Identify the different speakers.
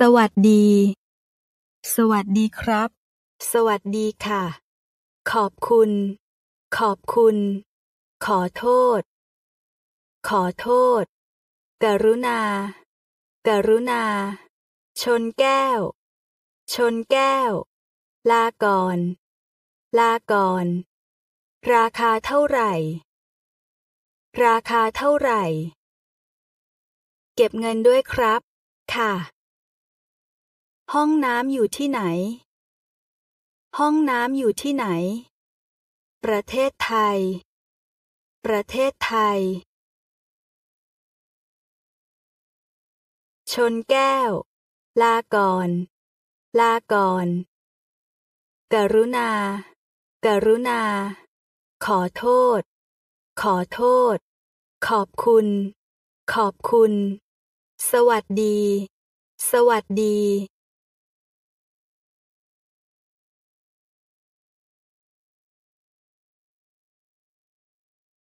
Speaker 1: สวัส
Speaker 2: ด
Speaker 3: ี สวัสดีครับ สวัสดีค่ะ ขอบคุณ ขอบคุณ ขอโทษ ขอโทษ กรุณา กรุณา ชนแก้ว ชนแก้ว ลาก่อน ลาก่อน ราคาเท่าไหร่ ราคาเท่าไหร่ เก็บเงินด้วยครับ ค่ะห้องน้ำอยู่ที่ไหน ห้องน้ำอยู่ที่ไหน ประเทศไทย ประเทศไทย ชนแก้ว ลาก่อน ลาก่อน กรุณา กรุณา ขอโทษ ขอโทษ ขอบคุณ ขอบคุณ สวัสดี สวัสดี